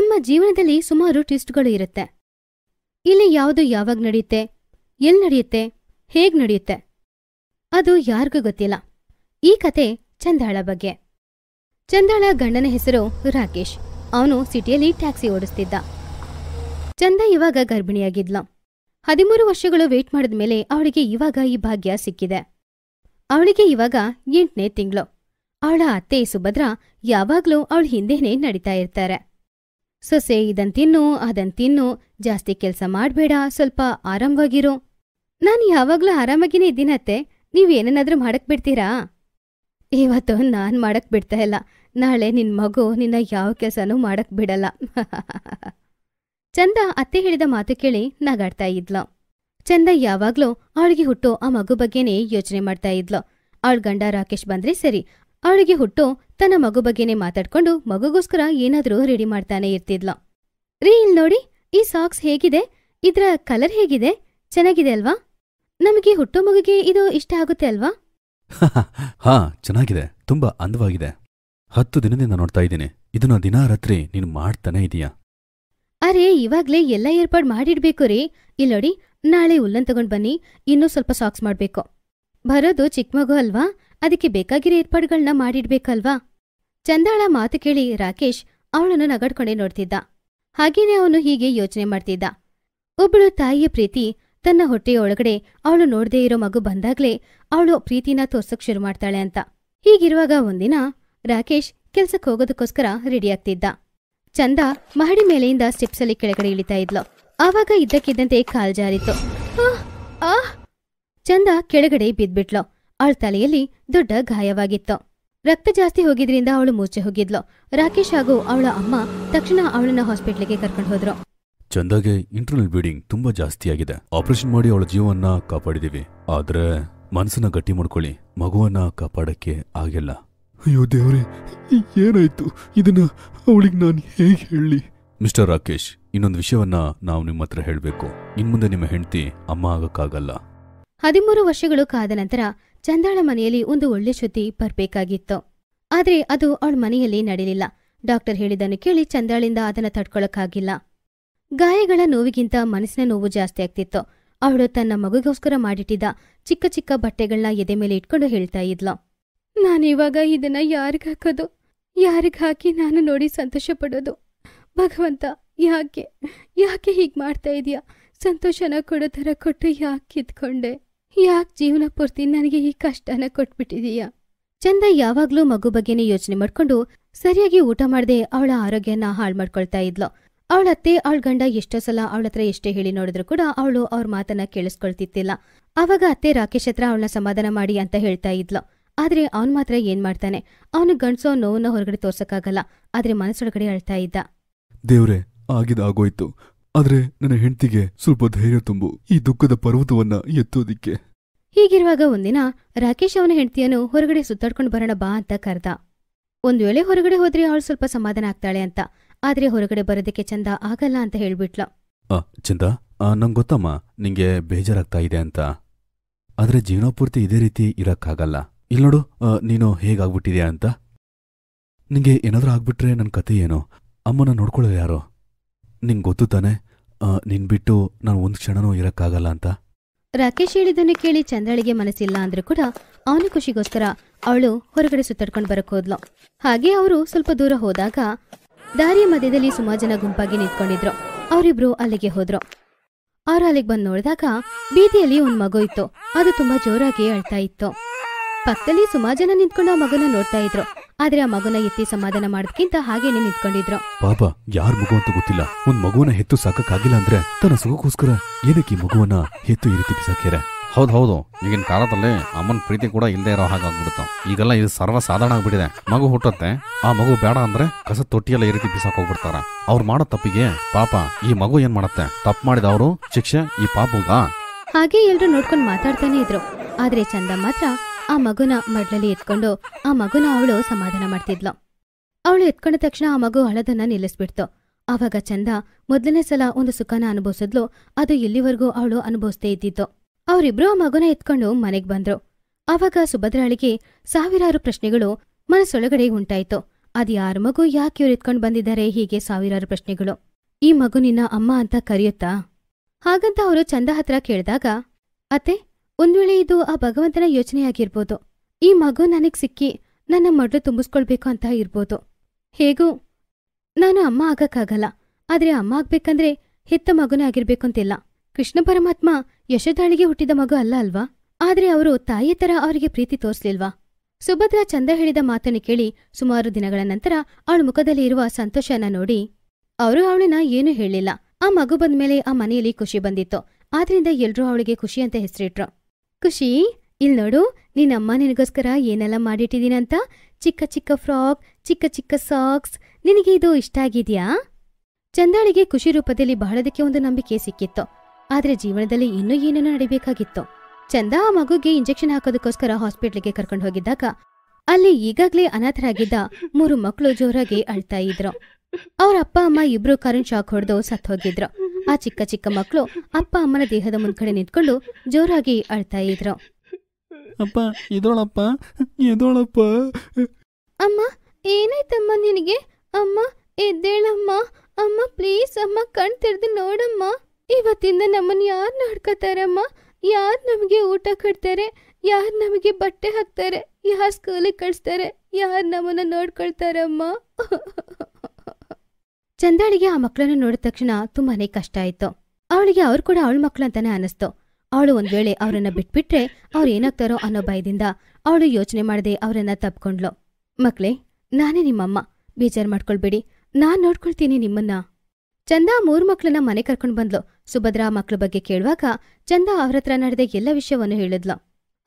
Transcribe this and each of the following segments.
ನಮ್ಮ ಜೀವನದಲ್ಲಿ ಸುಮಾರು ಟ್ವಿಸ್ಟ್ಗಳು ಇರುತ್ತೆ ಇಲ್ಲಿ ಯಾವುದು ಯಾವಾಗ ನಡೆಯುತ್ತೆ ಎಲ್ಲಿ ನಡೆಯುತ್ತೆ ಹೇಗೆ ನಡೆಯುತ್ತೆ ಅದು ಯಾರಿಗೂ ಗೊತ್ತಿಲ್ಲ ಈ ಕತೆ ಚಂದಾಳ ಬಗ್ಗೆ ಚಂದಾಳ ಗಂಡನ ಹೆಸರು ರಾಕೇಶ್ ಅವನು ಸಿಟಿಯಲ್ಲಿ ಟ್ಯಾಕ್ಸಿ ಓಡಿಸ್ತಿದ್ದ ಚಂದ ಇವಾಗ ಗರ್ಭಿಣಿಯಾಗಿದ್ಲು ಹದಿಮೂರು ವರ್ಷಗಳು ವೇಟ್ ಮಾಡಿದ ಮೇಲೆ ಅವಳಿಗೆ ಇವಾಗ ಈ ಭಾಗ್ಯ ಸಿಕ್ಕಿದೆ ಅವಳಿಗೆ ಇವಾಗ ಎಂಟನೇ ತಿಂಗಳು ಅವಳ ಅತ್ತೆ ಸುಭದ್ರ ಯಾವಾಗ್ಲೂ ಅವಳ ಹಿಂದೆನೇ ನಡೀತಾ ಇರ್ತಾರೆ ಸೊಸೆ ಇದನ್ ತಿನ್ನು ಅದನ್ ತಿನ್ನು ಜಾಸ್ತಿ ಕೆಲಸ ಮಾಡಬೇಡ ಸ್ವಲ್ಪ ಆರಾಮವಾಗಿರು ನಾನು ಯಾವಾಗ್ಲೂ ಆರಾಮಾಗಿನೇ ಇದ್ದೀನತ್ತೆ ನೀವು ಏನನ್ನಾದ್ರೂ ಮಾಡಕ್ ಬಿಡ್ತೀರಾ ಇವತ್ತು ನಾನ್ ಮಾಡಕ್ ಬಿಡ್ತಾ ಇಲ್ಲ ನಾಳೆ ನಿನ್ ಮಗು ನಿನ್ನ ಯಾವ ಕೆಲಸನೂ ಮಾಡಕ್ ಬಿಡಲ್ಲ ಚಂದ ಅತ್ತೆ ಹೇಳಿದ ಮಾತು ಕೇಳಿ ನಗಾಡ್ತಾ ಇದ್ಲ ಚಂದ ಯಾವಾಗ್ಲೂ ಅವಳಿಗೆ ಹುಟ್ಟು ಆ ಮಗು ಬಗ್ಗೆನೇ ಯೋಚನೆ ಮಾಡ್ತಾ ಇದ್ಲು ಅವಳ ಗಂಡ ರಾಕೇಶ್ ಬಂದ್ರೆ ಸರಿ ಅವಳಿಗೆ ಹುಟ್ಟು ತನ್ನ ಮಗು ಬಗ್ಗೆನೇ ಮಾತಾಡ್ಕೊಂಡು ಮಗುಗೋಸ್ಕರ ಏನಾದ್ರೂ ರೆಡಿ ಮಾಡ್ತಾನೆ ಇರ್ತಿದ್ಲ ರೀ ಇಲ್ ನೋಡಿ ಈ ಸಾಕ್ಸ್ ಹೇಗಿದೆ ಇದ್ರ ಕಲರ್ ಹೇಗಿದೆ ಚೆನ್ನಾಗಿದೆ ಅಲ್ವಾ ನಮಗೆ ಹುಟ್ಟೋ ಮಗುಗೆ ಇದು ಇಷ್ಟ ಆಗುತ್ತೆ ಅಲ್ವಾ ಹಾ ಚೆನ್ನಾಗಿದೆ ತುಂಬಾ ಅಂದವಾಗಿದೆ ಹತ್ತು ದಿನದಿಂದ ನೋಡ್ತಾ ಇದ್ದೀನಿ ಇದನ್ನ ದಿನ ರಾತ್ರಿ ನೀನು ಮಾಡ್ತಾನೆ ಇದೀಯಾ ಅರೆ ಇವಾಗ್ಲೇ ಎಲ್ಲ ಏರ್ಪಾಡ್ ಮಾಡಿಡ್ಬೇಕು ರೀ ಇಲ್ಲೋಡಿ ನಾಳೆ ಉಲ್ಲನ್ ತಗೊಂಡ್ ಬನ್ನಿ ಇನ್ನೂ ಸ್ವಲ್ಪ ಸಾಕ್ಸ್ ಮಾಡ್ಬೇಕು ಬರೋದು ಚಿಕ್ಕ ಮಗು ಅಲ್ವಾ ಅದಕ್ಕೆ ಬೇಕಾಗಿರೋ ಏರ್ಪಾಡುಗಳನ್ನ ಮಾಡಿಡ್ಬೇಕಲ್ವಾ ಚಂದಾಳ ಮಾತು ಕೇಳಿ ರಾಕೇಶ್ ಅವಳನ್ನು ನಗಡ್ಕೊಂಡೇ ನೋಡ್ತಿದ್ದ ಹಾಗೇನೆ ಅವನು ಹೀಗೆ ಯೋಚನೆ ಮಾಡ್ತಿದ್ದ ಒಬ್ಬಳು ತಾಯಿಯ ಪ್ರೀತಿ ತನ್ನ ಹೊಟ್ಟೆಯ ಒಳಗಡೆ ಅವಳು ನೋಡದೇ ಇರೋ ಮಗು ಬಂದಾಗ್ಲೇ ಅವಳು ಪ್ರೀತಿನ ತೋರ್ಸಕ್ ಶುರು ಮಾಡ್ತಾಳೆ ಅಂತ ಹೀಗಿರುವಾಗ ಒಂದಿನ ರಾಕೇಶ್ ಕೆಲ್ಸಕ್ಕೆ ಹೋಗೋದಕ್ಕೋಸ್ಕರ ರೆಡಿಯಾಗ್ತಿದ್ದ ಚಂದ ಮಹಡಿ ಮೇಲೆಯಿಂದ ಸ್ಟೆಪ್ಸಲ್ಲಿ ಕೆಳಗಡೆ ಇಳಿತಾ ಇದ್ಲು ಆವಾಗ ಇದ್ದಕ್ಕಿದ್ದಂತೆ ಕಾಲ್ ಜಾರಿತ್ತು ಚಂದ ಕೆಳಗಡೆ ಬಿದ್ಬಿಟ್ಲು ಅವಳ ತಲೆಯಲ್ಲಿ ದೊಡ್ಡ ಗಾಯವಾಗಿತ್ತು ರಕ್ತ ಜಾಸ್ತಿ ಹೋಗಿದ್ರಿಂದ ಅವಳು ಮೂರ್ಛೆ ಹೋಗಿದ್ಲು ರಾಕೇಶ್ ಹಾಗೂ ಅವಳ ಅಮ್ಮ ತಕ್ಷಣ ಅವಳನ್ನ ಗೆ ಕರ್ಕೊಂಡು ಹೋದ್ರು ಚಂದಾಗೆ ಇಂಟರ್ನಲ್ ಬ್ಲೀಡಿಂಗ್ ತುಂಬಾ ಜಾಸ್ತಿ ಆಗಿದೆ ಆಪರೇಷನ್ ಮಾಡಿ ಅವಳ ಜೀವವನ್ನ ಕಾಪಾಡಿದೀವಿ ಆದ್ರೆ ಮನಸ್ಸನ್ನ ಗಟ್ಟಿ ಮಾಡ್ಕೊಳ್ಳಿ ಮಗುವನ್ನ ಕಾಪಾಡಕ್ಕೆ ಆಗಿಲ್ಲ ಅಯ್ಯೋ ದೇವರೇ ಏನಾಯ್ತು ಇದನ್ನ ಅವಳಿಗೆ ನಾನು ಹೇಗೆ ಹೇಳಿ ಮಿಸ್ಟರ್ ರಾಕೇಶ್ ಇನ್ನೊಂದು ವಿಷಯವನ್ನ ನಾವು ನಿಮ್ಮ ಹತ್ರ ಹೇಳಬೇಕು ಇನ್ಮುಂದೆ ನಿಮ್ಮ ಹೆಂಡತಿ ಅಮ್ಮ ಆಗಕ್ಕಾಗಲ್ಲ ಹದಿಮೂರು ವರ್ಷಗಳು ಕಾದ ನಂತರ ಚಂದಾಳ ಮನೆಯಲ್ಲಿ ಒಂದು ಒಳ್ಳೆ ಸುದ್ದಿ ಬರ್ಬೇಕಾಗಿತ್ತು ಆದ್ರೆ ಅದು ಅವಳ ಮನೆಯಲ್ಲಿ ನಡೆಯಲಿಲ್ಲ ಡಾಕ್ಟರ್ ಹೇಳಿದ್ದನ್ನು ಕೇಳಿ ಚಂದಾಳಿಂದ ಅದನ್ನ ತಡ್ಕೊಳಕ್ಕಾಗಿಲ್ಲ ಗಾಯಗಳ ನೋವಿಗಿಂತ ಮನಸ್ಸಿನ ನೋವು ಜಾಸ್ತಿ ಆಗ್ತಿತ್ತು ಅವಳು ತನ್ನ ಮಗುಗೋಸ್ಕರ ಮಾಡಿಟ್ಟಿದ್ದ ಚಿಕ್ಕ ಚಿಕ್ಕ ಬಟ್ಟೆಗಳನ್ನ ಎದೆ ಮೇಲೆ ಇಟ್ಕೊಂಡು ಹೇಳ್ತಾ ಇದ್ಲು ನಾನಿವಾಗ ಇದನ್ನ ಯಾರಿಗ ಹಾಕೋದು ಯಾರಿಗ ಹಾಕಿ ನಾನು ನೋಡಿ ಸಂತೋಷ ಪಡೋದು ಭಗವಂತ ಯಾಕೆ ಯಾಕೆ ಹೀಗೆ ಮಾಡ್ತಾ ಇದೀಯಾ ಸಂತೋಷನ ಕೊಡೋ ಥರ ಕೊಟ್ಟು ಯಾಕೆ ಕಿತ್ಕೊಂಡೆ ಯಾಕೆ ಜೀವನ ಪೂರ್ತಿ ನನಗೆ ಈ ಕಷ್ಟನ ಕೊಟ್ಬಿಟ್ಟಿದೀಯಾ ಚಂದ ಯಾವಾಗ್ಲೂ ಮಗು ಬಗ್ಗೆನೇ ಯೋಚನೆ ಮಾಡ್ಕೊಂಡು ಸರಿಯಾಗಿ ಊಟ ಮಾಡದೆ ಅವಳ ಆರೋಗ್ಯನ ಹಾಳು ಮಾಡ್ಕೊಳ್ತಾ ಇದ್ಲು ಅವಳ ಅತ್ತೆ ಅವಳ ಗಂಡ ಎಷ್ಟೋ ಸಲ ಅವಳ ಹತ್ರ ಎಷ್ಟೇ ಹೇಳಿ ನೋಡಿದ್ರು ಕೂಡ ಅವಳು ಅವ್ರ ಮಾತನ್ನ ಕೇಳಿಸ್ಕೊಳ್ತಿತ್ತಿಲ್ಲ ಅವಾಗ ಅತ್ತೆ ರಾಕೇಶ್ ಹತ್ರ ಅವಳನ್ನ ಸಮಾಧಾನ ಮಾಡಿ ಅಂತ ಹೇಳ್ತಾ ಇದ್ಲು ಆದ್ರೆ ಅವನ್ ಮಾತ್ರ ಏನ್ ಮಾಡ್ತಾನೆ ಅವನು ಗಂಡಸೋ ನೋವನ್ನ ಹೊರಗಡೆ ತೋರ್ಸಕ್ಕಾಗಲ್ಲ ಆದ್ರೆ ಮನಸ್ಸೊಳಗಡೆ ಅಳ್ತಾ ಇದ್ದ ದೇವ್ರೆ ಆಗಿದಾಗೋಯ್ತು ಆದ್ರೆ ನನ್ನ ಹೆಂಡತಿಗೆ ಸ್ವಲ್ಪ ಧೈರ್ಯ ತುಂಬು ಈ ದುಃಖದ ಪರ್ವತವನ್ನ ಎತ್ತೋದಿಕ್ಕೆ ಹೀಗಿರುವಾಗ ಒಂದಿನ ರಾಕೇಶ್ ಅವನ ಹೆಂಡತಿಯನ್ನು ಹೊರಗಡೆ ಸುತ್ತಾಡ್ಕೊಂಡು ಬರೋಣ ಬಾ ಅಂತ ಕರೆದ ಒಂದ್ ವೇಳೆ ಹೊರಗಡೆ ಹೋದ್ರೆ ಅವಳು ಸ್ವಲ್ಪ ಸಮಾಧಾನ ಆಗ್ತಾಳೆ ಅಂತ ಆದ್ರೆ ಹೊರಗಡೆ ಬರೋದಕ್ಕೆ ಚಂದ ಆಗಲ್ಲ ಅಂತ ಹೇಳ್ಬಿಟ್ಲ ಚಂದ ನಂಗೆ ಗೊತ್ತಮ್ಮ ನಿಂಗೆ ಬೇಜಾರಾಗ್ತಾ ಇದೆ ಅಂತ ಆದ್ರೆ ಜೀವನಪೂರ್ತಿ ಇದೇ ರೀತಿ ಇರಕ್ಕಾಗಲ್ಲ ಇಲ್ಲಿ ನೋಡು ನೀನು ಹೇಗಾಗ್ಬಿಟ್ಟಿದ್ಯಾ ಅಂತ ನಿಂಗೆ ಏನಾದ್ರೂ ಆಗ್ಬಿಟ್ರೆ ನನ್ನ ಕತೆ ಏನು ಅಮ್ಮನ ನೋಡ್ಕೊಳ್ಳೋ ಯಾರೋ ನಿಂಗೆ ಗೊತ್ತು ತಾನೆ ನಿನ್ ಬಿಟ್ಟು ನಾನು ಒಂದು ಕ್ಷಣನೂ ಇರಕ್ಕಾಗಲ್ಲ ಅಂತ ರಾಕೇಶ್ ಹೇಳಿದ್ದನ್ನು ಕೇಳಿ ಚಂದ್ರಳಿಗೆ ಮನಸ್ಸಿಲ್ಲ ಅಂದ್ರೂ ಕೂಡ ಅವನ ಖುಷಿಗೋಸ್ಕರ ಅವಳು ಹೊರಗಡೆ ಸುತ್ತಾಡ್ಕೊಂಡು ಬರಕ್ ಹೋದ್ಲು ಹಾಗೆ ಅವರು ಸ್ವಲ್ಪ ದೂರ ಹೋದಾಗ ದಾರಿಯ ಮಧ್ಯದಲ್ಲಿ ಸುಮಾರು ಜನ ಗುಂಪಾಗಿ ನಿಂತ್ಕೊಂಡಿದ್ರು ಅವರಿಬ್ರು ಅಲ್ಲಿಗೆ ಹೋದ್ರು ಅವ್ರು ಅಲ್ಲಿಗೆ ಬಂದು ನೋಡಿದಾಗ ಬೀದಿಯಲ್ಲಿ ಒಂದ್ ಮಗು ಇತ್ತು ಅದು ತುಂಬಾ ಜೋರಾಗಿ ಅಳ್ತಾ ಇತ್ತು ಪಕ್ಕದಲ್ಲಿ ಸುಮಾರು ಜನ ನಿಂತ್ಕೊಂಡು ಆ ಮಗನ ನೋಡ್ತಾ ಇದ್ರು ಆದ್ರೆ ಆ ಮಗುನ ಎತ್ತಿ ಸಮಾಧಾನ ಹಾಗೆ ಹಾಗೇನೆ ನಿಂತ್ಕೊಂಡಿದ್ರು ಪಾಪ ಯಾರ್ ಮಗು ಅಂತ ಗೊತ್ತಿಲ್ಲ ಒಂದ್ ಮಗುವನ್ನ ಹೆತ್ತು ಆಗಿಲ್ಲ ಅಂದ್ರೆ ತನ್ನ ಸುಖಕ್ಕೋಸ್ಕರ ಏನಕ್ಕೆ ಈ ಮಗುವನ್ನ ಹೆತ್ತು ಈ ರೀತಿ ಬಿಸಾಕ್ಯಾರ ಹೌದು ಹೌದು ಈಗಿನ ಕಾಲದಲ್ಲಿ ಅಮ್ಮನ್ ಪ್ರೀತಿ ಕೂಡ ಇಲ್ಲದೆ ಇರೋ ಆಗ್ಬಿಡುತ್ತೆ ಈಗೆಲ್ಲ ಇದು ಸರ್ವ ಸಾಧಾರಣ ಆಗ್ಬಿಟ್ಟಿದೆ ಮಗು ಹುಟ್ಟತ್ತೆ ಆ ಮಗು ಬೇಡ ಅಂದ್ರೆ ಕಸ ತೊಟ್ಟಿಯೆಲ್ಲ ಈ ರೀತಿ ಬಿಸಾಕ್ ಹೋಗ್ಬಿಡ್ತಾರ ಅವ್ರು ಮಾಡೋ ತಪ್ಪಿಗೆ ಪಾಪ ಈ ಮಗು ಏನ್ ಮಾಡತ್ತೆ ತಪ್ಪು ಮಾಡಿದ ಅವರು ಶಿಕ್ಷೆ ಈ ಪಾಪುಗ ಹಾಗೆ ಎಲ್ರು ನೋಡ್ಕೊಂಡು ಮಾತಾಡ್ತಾನೆ ಇದ್ರು ಆದ್ರೆ ಚಂದ ಮಾತ್ರ ಆ ಮಗುನ ಮಡ್ಲಲ್ಲಿ ಎತ್ಕೊಂಡು ಆ ಮಗುನ ಅವಳು ಸಮಾಧಾನ ಮಾಡ್ತಿದ್ಲು ಅವಳು ಎತ್ಕೊಂಡ ತಕ್ಷಣ ಆ ಮಗು ಹಳದನ್ನ ನಿಲ್ಲಿಸ್ಬಿಡ್ತು ಆವಾಗ ಚಂದ ಮೊದಲನೇ ಸಲ ಒಂದು ಸುಖನ ಅನುಭವಿಸಿದ್ಲು ಅದು ಇಲ್ಲಿವರೆಗೂ ಅವಳು ಅನುಭವಿಸ್ತೇ ಇದ್ದಿತ್ತು ಅವರಿಬ್ರು ಆ ಮಗುನ ಎತ್ಕೊಂಡು ಮನೆಗೆ ಬಂದ್ರು ಆವಾಗ ಸುಭದ್ರಾಳಿಗೆ ಸಾವಿರಾರು ಪ್ರಶ್ನೆಗಳು ಮನಸ್ಸೊಳಗಡೆ ಉಂಟಾಯ್ತು ಅದು ಯಾರ ಮಗು ಯಾಕೆ ಇವ್ರು ಎತ್ಕೊಂಡು ಬಂದಿದ್ದಾರೆ ಹೀಗೆ ಸಾವಿರಾರು ಪ್ರಶ್ನೆಗಳು ಈ ಮಗು ನಿನ್ನ ಅಮ್ಮ ಅಂತ ಕರೆಯುತ್ತಾ ಹಾಗಂತ ಅವರು ಚಂದ ಹತ್ರ ಕೇಳಿದಾಗ ಅತ್ತೆ ಒಂದ್ ವೇಳೆ ಇದು ಆ ಭಗವಂತನ ಯೋಚನೆಯಾಗಿರ್ಬೋದು ಈ ಮಗು ನನಗ್ ಸಿಕ್ಕಿ ನನ್ನ ಮಡ್ಲು ತುಂಬಿಸ್ಕೊಳ್ಬೇಕು ಅಂತ ಇರ್ಬೋದು ಹೇಗೂ ನಾನು ಅಮ್ಮ ಆಗಕ್ಕಾಗಲ್ಲ ಆದ್ರೆ ಅಮ್ಮ ಆಗ್ಬೇಕಂದ್ರೆ ಹೆತ್ತ ಮಗುನೇ ಆಗಿರ್ಬೇಕು ಅಂತಿಲ್ಲ ಕೃಷ್ಣ ಪರಮಾತ್ಮ ಯಶದಾಳಿಗೆ ಹುಟ್ಟಿದ ಮಗು ಅಲ್ಲ ಅಲ್ವಾ ಆದರೆ ಅವರು ತಾಯಿಯ ತರ ಅವರಿಗೆ ಪ್ರೀತಿ ತೋರಿಸ್ಲಿಲ್ವಾ ಸುಭದ್ರಾ ಚಂದ ಹೇಳಿದ ಮಾತನ್ನು ಕೇಳಿ ಸುಮಾರು ದಿನಗಳ ನಂತರ ಅವಳ ಮುಖದಲ್ಲಿ ಇರುವ ಸಂತೋಷನ ನೋಡಿ ಅವರು ಅವಳನ್ನ ಏನೂ ಹೇಳಿಲ್ಲ ಆ ಮಗು ಬಂದ್ಮೇಲೆ ಆ ಮನೆಯಲ್ಲಿ ಖುಷಿ ಬಂದಿತ್ತು ಆದ್ರಿಂದ ಎಲ್ರೂ ಅವಳಿಗೆ ಖುಷಿ ಅಂತ ಹೆಸರಿಟ್ರು ಖುಷಿ ಇಲ್ಲಿ ನೋಡು ನಿನ್ನಮ್ಮ ನಿನಗೋಸ್ಕರ ಏನೆಲ್ಲ ಮಾಡಿಟ್ಟಿದ್ದೀನಂತ ಚಿಕ್ಕ ಚಿಕ್ಕ ಫ್ರಾಕ್ ಚಿಕ್ಕ ಚಿಕ್ಕ ಸಾಕ್ಸ್ ನಿನಗೆ ಇದು ಇಷ್ಟ ಆಗಿದೆಯಾ ಚಂದಾಳಿಗೆ ಖುಷಿ ರೂಪದಲ್ಲಿ ಬಹಳದಕ್ಕೆ ಒಂದು ನಂಬಿಕೆ ಸಿಕ್ಕಿತ್ತು ಆದರೆ ಜೀವನದಲ್ಲಿ ಇನ್ನೂ ಏನೇನು ನಡಿಬೇಕಾಗಿತ್ತು ಚಂದ ಆ ಮಗುಗೆ ಇಂಜೆಕ್ಷನ್ ಹಾಕೋದಕ್ಕೋಸ್ಕರ ಹಾಸ್ಪಿಟ್ಲಿಗೆ ಕರ್ಕೊಂಡು ಹೋಗಿದ್ದಾಗ ಅಲ್ಲಿ ಈಗಾಗಲೇ ಅನಾಥರಾಗಿದ್ದ ಮೂರು ಮಕ್ಕಳು ಜೋರಾಗಿ ಅಳ್ತಾ ಇದ್ರು ಅವ್ರ ಅಪ್ಪ ಅಮ್ಮ ಇಬ್ರು ಕರೆಂಟ್ ಶಾಕ್ ಹೊಡೆದು ಸತ್ ಹೋಗಿದ್ರು ಆ ಚಿಕ್ಕ ಚಿಕ್ಕ ಮಕ್ಕಳು ಅಪ್ಪ ಅಮ್ಮನ ದೇಹದ ಮುಂದ್ಕಡೆ ನಿಂತ್ಕೊಂಡು ಜೋರಾಗಿ ಅಳ್ತಾ ಇದ್ರು ಅಪ್ಪ ಇದೋಳಪ್ಪ ಎದೋಳಪ್ಪ ಅಮ್ಮ ಏನಾಯ್ತಮ್ಮ ನಿನಗೆ ಅಮ್ಮ ಎದ್ದೇಳಮ್ಮ ಅಮ್ಮ ಪ್ಲೀಸ್ ಅಮ್ಮ ಕಣ್ ತೆರೆದು ನೋಡಮ್ಮ ಇವತ್ತಿಂದ ನಮ್ಮನ್ನ ಯಾರು ನೋಡ್ಕೋತಾರಮ್ಮ ಯಾರು ನಮಗೆ ಊಟ ಕಟ್ತಾರೆ ಯಾರು ನಮಗೆ ಬಟ್ಟೆ ಹಾಕ್ತಾರೆ ಯಾರು ಸ್ಕೂಲಿಗೆ ಕಳಿಸ್ತಾರೆ ಯಾರು ನಮ್ಮನ್ನ ನೋಡ್ಕೊಳ್ತಾರಮ್ಮ ಚಂದಾಳಿಗೆ ಆ ಮಕ್ಕಳನ್ನು ನೋಡಿದ ತಕ್ಷಣ ತುಂಬಾನೇ ಕಷ್ಟ ಆಯ್ತು ಅವಳಿಗೆ ಅವ್ರು ಕೂಡ ಅವಳ ಮಕ್ಕಳು ಅಂತಾನೆ ಅನಿಸ್ತು ಅವಳು ಒಂದ್ ವೇಳೆ ಅವರನ್ನ ಬಿಟ್ಬಿಟ್ರೆ ಅವ್ರು ಏನಾಗ್ತಾರೋ ಅನ್ನೋ ಭಯದಿಂದ ಅವಳು ಯೋಚನೆ ಮಾಡದೆ ಅವರನ್ನ ತಪ್ಕೊಂಡ್ಲು ಮಕ್ಳೇ ನಾನೇ ನಿಮ್ಮಮ್ಮ ಬೇಜಾರು ಮಾಡ್ಕೊಳ್ಬೇಡಿ ನಾನ್ ನೋಡ್ಕೊಳ್ತೀನಿ ನಿಮ್ಮನ್ನ ಚಂದ ಮೂರು ಮಕ್ಕಳನ್ನ ಮನೆ ಕರ್ಕೊಂಡು ಬಂದ್ಲು ಸುಭದ್ರ ಮಕ್ಳ ಬಗ್ಗೆ ಕೇಳುವಾಗ ಚಂದ ಅವ್ರತ್ರ ನಡೆದ ಎಲ್ಲ ವಿಷಯವನ್ನು ಹೇಳಿದ್ಲು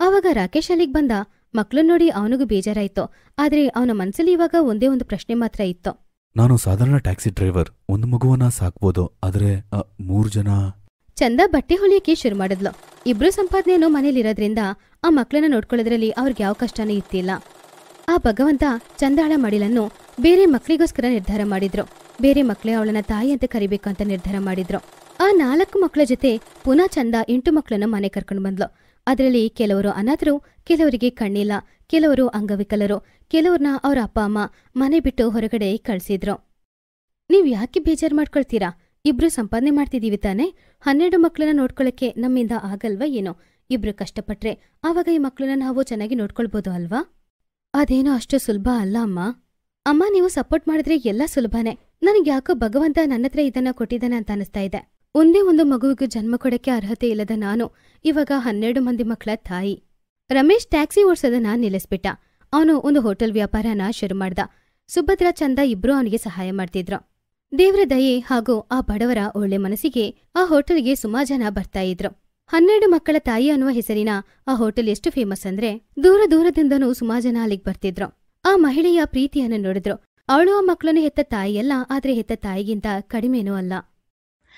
ಅವಾಗ ರಾಕೇಶ್ ಅಲ್ಲಿಗೆ ಬಂದ ಮಕ್ಕಳು ನೋಡಿ ಅವನಿಗೂ ಬೇಜಾರಾಯ್ತು ಆದ್ರೆ ಅವನ ಮನ್ಸಲ್ಲಿ ಇವಾಗ ಒಂದೇ ಒಂದು ಪ್ರಶ್ನೆ ಮಾತ್ರ ಇತ್ತು ನಾನು ಸಾಧಾರಣ ಟ್ಯಾಕ್ಸಿ ಡ್ರೈವರ್ ಒಂದು ಮಗುವನ್ನ ಸಾಕ್ಬೋದು ಆದ್ರೆ ಮೂರು ಜನ ಚಂದ ಬಟ್ಟೆ ಹೊಲಿಯಕ್ಕೆ ಶುರು ಮಾಡಿದ್ಲು ಇಬ್ರು ಸಂಪಾದನೆಯನ್ನು ಇರೋದ್ರಿಂದ ಆ ಮಕ್ಕಳನ್ನ ನೋಡ್ಕೊಳ್ಳೋದ್ರಲ್ಲಿ ಅವ್ರಿಗೆ ಯಾವ ಕಷ್ಟನೂ ಇತ್ತಿಲ್ಲ ಆ ಭಗವಂತ ಚಂದಾಳ ಮಡಿಲನ್ನು ಬೇರೆ ಮಕ್ಕಳಿಗೋಸ್ಕರ ನಿರ್ಧಾರ ಮಾಡಿದ್ರು ಬೇರೆ ಮಕ್ಕಳೇ ಅವಳನ್ನ ತಾಯಿ ಅಂತ ಕರಿಬೇಕು ಅಂತ ನಿರ್ಧಾರ ಮಾಡಿದ್ರು ಆ ನಾಲ್ಕು ಮಕ್ಕಳ ಜೊತೆ ಪುನಃ ಚಂದ ಎಂಟು ಮಕ್ಕಳನ್ನ ಮನೆ ಕರ್ಕೊಂಡು ಬಂದ್ಲು ಅದರಲ್ಲಿ ಕೆಲವರು ಅನಾಥರು ಕೆಲವರಿಗೆ ಕಣ್ಣಿಲ್ಲ ಕೆಲವರು ಅಂಗವಿಕಲರು ಕೆಲವ್ರನ್ನ ಅವರ ಅಪ್ಪ ಅಮ್ಮ ಮನೆ ಬಿಟ್ಟು ಹೊರಗಡೆ ಕಳ್ಸಿದ್ರು ನೀವ್ ಯಾಕೆ ಬೇಜಾರು ಮಾಡ್ಕೊಳ್ತೀರಾ ಇಬ್ರು ಸಂಪಾದನೆ ಮಾಡ್ತಿದ್ದೀವಿ ತಾನೆ ಹನ್ನೆರಡು ಮಕ್ಕಳನ್ನ ನೋಡ್ಕೊಳಕ್ಕೆ ನಮ್ಮಿಂದ ಆಗಲ್ವಾ ಏನೋ ಇಬ್ರು ಕಷ್ಟಪಟ್ರೆ ಆವಾಗ ಈ ಮಕ್ಕಳನ್ನ ನಾವು ಚೆನ್ನಾಗಿ ನೋಡ್ಕೊಳ್ಬೋದು ಅಲ್ವಾ ಅದೇನೋ ಅಷ್ಟು ಸುಲಭ ಅಲ್ಲ ಅಮ್ಮ ಅಮ್ಮ ನೀವು ಸಪೋರ್ಟ್ ಮಾಡಿದ್ರೆ ಎಲ್ಲ ಸುಲಭನೇ ನನಗ್ಯಾಕೋ ಯಾಕೋ ಭಗವಂತ ನನ್ನತ್ರ ಇದನ್ನ ಕೊಟ್ಟಿದ್ದಾನೆ ಅಂತ ಅನಿಸ್ತಾ ಇದೆ ಒಂದೇ ಒಂದು ಮಗುವಿಗೆ ಜನ್ಮ ಕೊಡಕ್ಕೆ ಅರ್ಹತೆ ಇಲ್ಲದ ನಾನು ಇವಾಗ ಹನ್ನೆರಡು ಮಂದಿ ಮಕ್ಕಳ ತಾಯಿ ರಮೇಶ್ ಟ್ಯಾಕ್ಸಿ ಓಡಿಸೋದನ್ನ ನಿಲ್ಲಿಸ್ಬಿಟ್ಟ ಅವನು ಒಂದು ಹೋಟೆಲ್ ವ್ಯಾಪಾರನ ಶುರು ಮಾಡ್ದ ಸುಭದ್ರಾ ಚಂದ ಇಬ್ರು ಅವನಿಗೆ ಸಹಾಯ ಮಾಡ್ತಿದ್ರು ದೇವ್ರ ದಯೆ ಹಾಗೂ ಆ ಬಡವರ ಒಳ್ಳೆ ಮನಸ್ಸಿಗೆ ಆ ಹೋಟೆಲ್ಗೆ ಸುಮಾರು ಜನ ಬರ್ತಾ ಇದ್ರು ಹನ್ನೆರಡು ಮಕ್ಕಳ ತಾಯಿ ಅನ್ನುವ ಹೆಸರಿನ ಆ ಹೋಟೆಲ್ ಎಷ್ಟು ಫೇಮಸ್ ಅಂದ್ರೆ ದೂರ ದೂರದಿಂದನೂ ಸುಮಾರು ಜನ ಅಲ್ಲಿಗೆ ಬರ್ತಿದ್ರು ಆ ಮಹಿಳೆಯ ಪ್ರೀತಿಯನ್ನು ನೋಡಿದ್ರು ಅವಳು ಆ ಮಕ್ಕಳನ್ನು ಹೆತ್ತ ತಾಯಿಯಲ್ಲ ಆದ್ರೆ ಹೆತ್ತ ತಾಯಿಗಿಂತ ಕಡಿಮೆನೂ ಅಲ್ಲ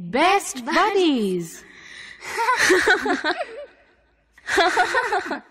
best buddies.